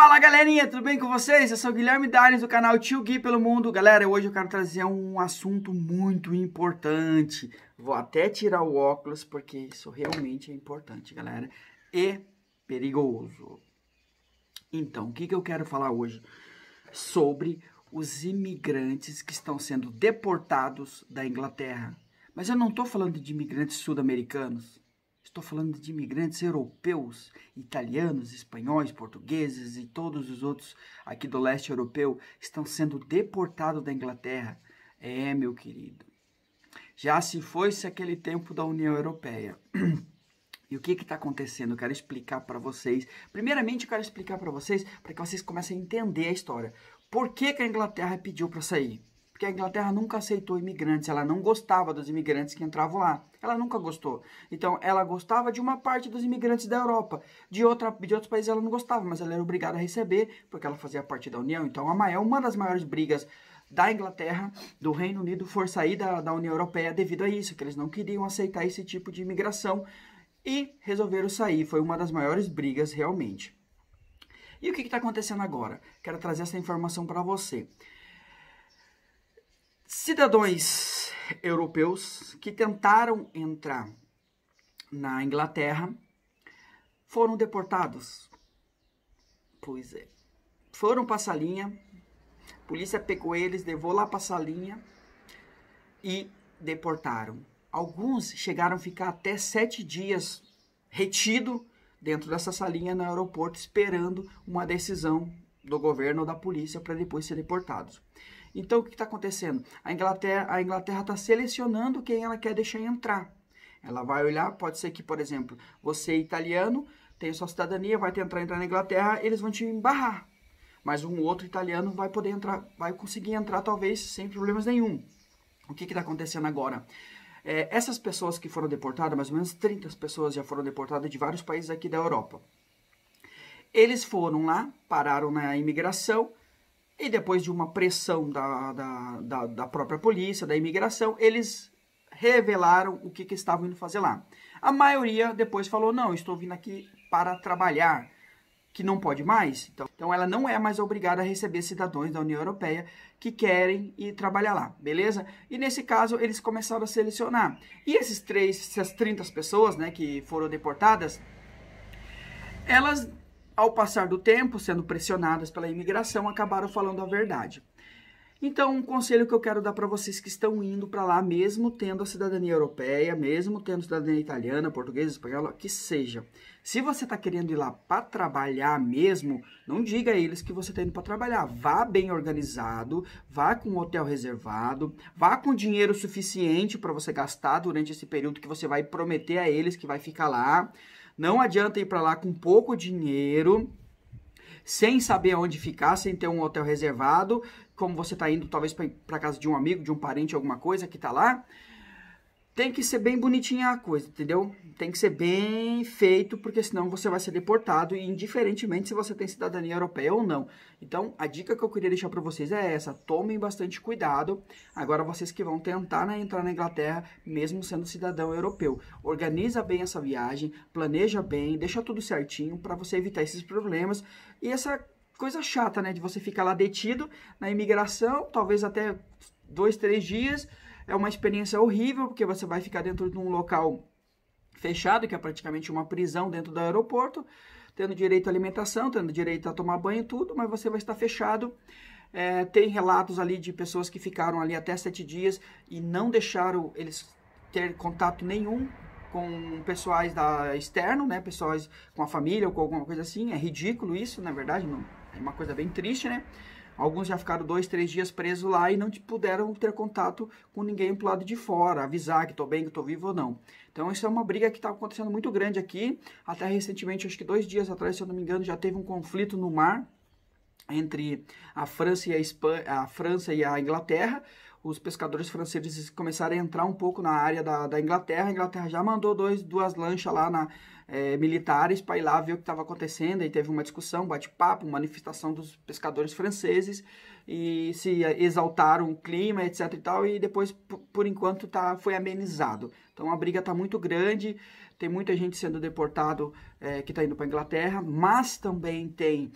Fala galerinha, tudo bem com vocês? Eu sou o Guilherme Darnes do canal Tio Gui pelo Mundo. Galera, hoje eu quero trazer um assunto muito importante. Vou até tirar o óculos porque isso realmente é importante, galera. E perigoso. Então, o que, que eu quero falar hoje? Sobre os imigrantes que estão sendo deportados da Inglaterra. Mas eu não estou falando de imigrantes sul-americanos. Estou falando de imigrantes europeus, italianos, espanhóis, portugueses e todos os outros aqui do leste europeu estão sendo deportados da Inglaterra. É, meu querido. Já se foi-se aquele tempo da União Europeia. E o que está acontecendo? Eu quero explicar para vocês. Primeiramente, eu quero explicar para vocês, para que vocês comecem a entender a história. Por que, que a Inglaterra pediu para sair? porque a Inglaterra nunca aceitou imigrantes, ela não gostava dos imigrantes que entravam lá. Ela nunca gostou. Então, ela gostava de uma parte dos imigrantes da Europa. De, outra, de outros países ela não gostava, mas ela era obrigada a receber, porque ela fazia parte da União. Então, uma das maiores brigas da Inglaterra, do Reino Unido, foi sair da, da União Europeia devido a isso, que eles não queriam aceitar esse tipo de imigração e resolveram sair. Foi uma das maiores brigas realmente. E o que está acontecendo agora? Quero trazer essa informação para você cidadãos europeus que tentaram entrar na Inglaterra foram deportados. Pois é. Foram para a salinha, a polícia pegou eles, levou lá para a salinha e deportaram. Alguns chegaram a ficar até sete dias retido dentro dessa salinha no aeroporto, esperando uma decisão do governo ou da polícia para depois ser deportados. Então, o que está acontecendo? A Inglaterra está selecionando quem ela quer deixar entrar. Ela vai olhar, pode ser que, por exemplo, você é italiano, tem sua cidadania, vai tentar entrar na Inglaterra, eles vão te embarrar. Mas um outro italiano vai poder entrar, vai conseguir entrar talvez sem problemas nenhum. O que está acontecendo agora? É, essas pessoas que foram deportadas, mais ou menos 30 pessoas já foram deportadas de vários países aqui da Europa. Eles foram lá, pararam na imigração, e depois de uma pressão da, da, da, da própria polícia, da imigração, eles revelaram o que, que estavam indo fazer lá. A maioria depois falou: não, estou vindo aqui para trabalhar, que não pode mais. Então, então ela não é mais obrigada a receber cidadãos da União Europeia que querem ir trabalhar lá, beleza? E nesse caso, eles começaram a selecionar. E esses três, essas 30 pessoas né, que foram deportadas, elas ao passar do tempo, sendo pressionadas pela imigração, acabaram falando a verdade. Então, um conselho que eu quero dar para vocês que estão indo para lá, mesmo tendo a cidadania europeia, mesmo tendo cidadania italiana, portuguesa, espanhola, que seja. Se você está querendo ir lá para trabalhar mesmo, não diga a eles que você está indo para trabalhar. Vá bem organizado, vá com um hotel reservado, vá com dinheiro suficiente para você gastar durante esse período que você vai prometer a eles que vai ficar lá. Não adianta ir para lá com pouco dinheiro, sem saber onde ficar, sem ter um hotel reservado, como você está indo talvez para casa de um amigo, de um parente, alguma coisa que está lá, tem que ser bem bonitinha a coisa, entendeu? Tem que ser bem feito, porque senão você vai ser deportado, e indiferentemente se você tem cidadania europeia ou não. Então, a dica que eu queria deixar para vocês é essa: tomem bastante cuidado. Agora, vocês que vão tentar né, entrar na Inglaterra, mesmo sendo cidadão europeu, organiza bem essa viagem, planeja bem, deixa tudo certinho para você evitar esses problemas e essa coisa chata, né? De você ficar lá detido na imigração, talvez até dois, três dias é uma experiência horrível, porque você vai ficar dentro de um local fechado, que é praticamente uma prisão dentro do aeroporto, tendo direito à alimentação, tendo direito a tomar banho e tudo, mas você vai estar fechado. É, tem relatos ali de pessoas que ficaram ali até sete dias e não deixaram eles ter contato nenhum com pessoais da externo, né? Pessoais com a família ou com alguma coisa assim. É ridículo isso, na verdade, não. É uma coisa bem triste, né? Alguns já ficaram dois, três dias presos lá e não puderam ter contato com ninguém pro lado de fora, avisar que estou bem, que estou vivo ou não. Então isso é uma briga que está acontecendo muito grande aqui. Até recentemente, acho que dois dias atrás, se eu não me engano, já teve um conflito no mar entre a França e a, a França e a Inglaterra os pescadores franceses começaram a entrar um pouco na área da, da Inglaterra. A Inglaterra já mandou dois, duas lanchas lá na, é, militares para ir lá ver o que estava acontecendo. E teve uma discussão, bate-papo, manifestação dos pescadores franceses e se eh, exaltaram o clima, etc. e tal. E depois, por enquanto, tá, foi amenizado. Então a briga está muito grande. Tem muita gente sendo deportado é, que está indo para a Inglaterra, mas também tem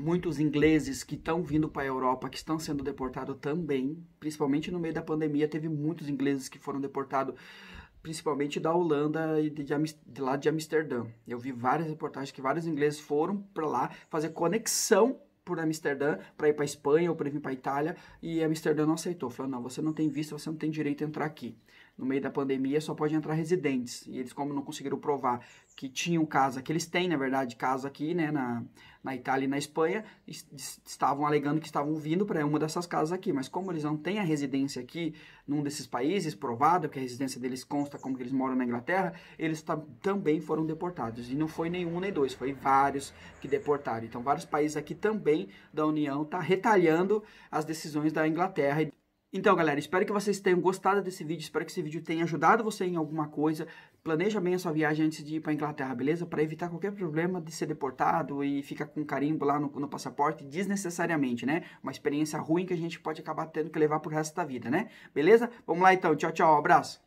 muitos ingleses que estão vindo para a Europa, que estão sendo deportados também, principalmente no meio da pandemia, teve muitos ingleses que foram deportados, principalmente da Holanda e de, de, de lá de Amsterdã. Eu vi várias reportagens que vários ingleses foram para lá fazer conexão por Amsterdã para ir para Espanha ou para vir para Itália e Amsterdã não aceitou, falou não, você não tem visto, você não tem direito a entrar aqui no meio da pandemia só pode entrar residentes. E eles, como não conseguiram provar que tinham casa, que eles têm, na verdade, casa aqui, né, na, na Itália e na Espanha, estavam alegando que estavam vindo para uma dessas casas aqui. Mas como eles não têm a residência aqui, num desses países, provado que a residência deles consta como que eles moram na Inglaterra, eles também foram deportados. E não foi nenhum nem dois, foi vários que deportaram. Então, vários países aqui também da União tá retalhando as decisões da Inglaterra. Então, galera, espero que vocês tenham gostado desse vídeo, espero que esse vídeo tenha ajudado você em alguma coisa. Planeja bem a sua viagem antes de ir para a Inglaterra, beleza? Para evitar qualquer problema de ser deportado e ficar com carimbo lá no, no, passaporte desnecessariamente, né? Uma experiência ruim que a gente pode acabar tendo que levar o resto da vida, né? Beleza? Vamos lá então, tchau, tchau, abraço!